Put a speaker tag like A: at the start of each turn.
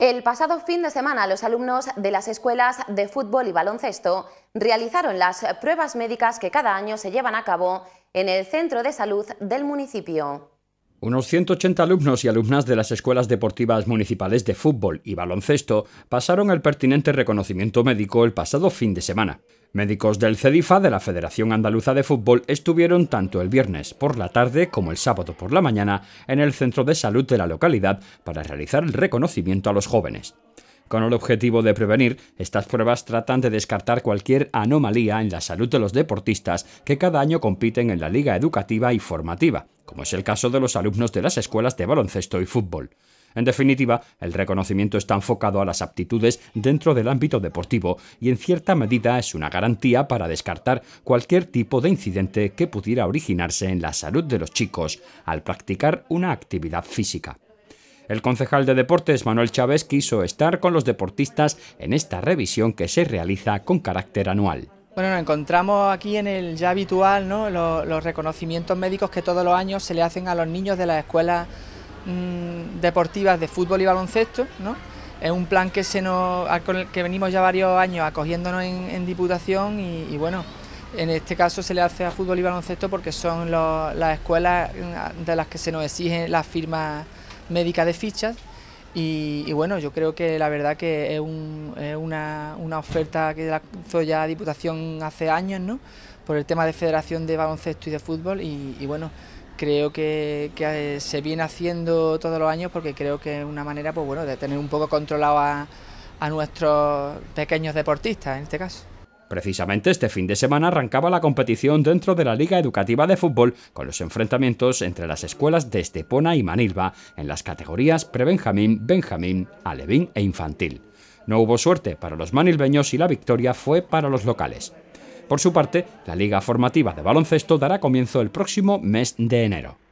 A: El pasado fin de semana, los alumnos de las escuelas de fútbol y baloncesto realizaron las pruebas médicas que cada año se llevan a cabo en el centro de salud del municipio. Unos 180 alumnos y alumnas de las escuelas deportivas municipales de fútbol y baloncesto pasaron el pertinente reconocimiento médico el pasado fin de semana. Médicos del CEDIFA de la Federación Andaluza de Fútbol estuvieron tanto el viernes por la tarde como el sábado por la mañana en el centro de salud de la localidad para realizar el reconocimiento a los jóvenes. Con el objetivo de prevenir, estas pruebas tratan de descartar cualquier anomalía en la salud de los deportistas que cada año compiten en la liga educativa y formativa, como es el caso de los alumnos de las escuelas de baloncesto y fútbol. En definitiva, el reconocimiento está enfocado a las aptitudes dentro del ámbito deportivo y en cierta medida es una garantía para descartar cualquier tipo de incidente que pudiera originarse en la salud de los chicos al practicar una actividad física. El concejal de deportes Manuel Chávez quiso estar con los deportistas en esta revisión que se realiza con carácter anual.
B: Bueno, nos encontramos aquí en el ya habitual, los, reconocimientos médicos que todos los años se le hacen a los niños de las escuelas mm, deportivas de fútbol y baloncesto. Es un plan que se nos, con que venimos ya varios años acogiéndonos en, Diputación y, bueno, en este caso se le hace a fútbol y baloncesto porque son las escuelas mm, de las que se nos exigen las firmas médicas de fichas y, bueno, yo creo que la verdad que es, una, oferta que la hizo ya Diputación hace años, ¿no? Por el tema de Federación de Baloncesto y de Fútbol y, bueno, creo que, eh, se viene haciendo todos los años porque creo que es una manera, pues bueno, de tener un poco controlado a nuestros pequeños deportistas en este caso.
A: Precisamente este fin de semana arrancaba la competición dentro de la Liga Educativa de Fútbol con los enfrentamientos entre las escuelas de Estepona y Manilva en las categorías prebenjamín, benjamín, alevín e infantil. No hubo suerte para los manilbeños y la victoria fue para los locales. Por su parte, la Liga Formativa de Baloncesto dará comienzo el próximo mes de enero.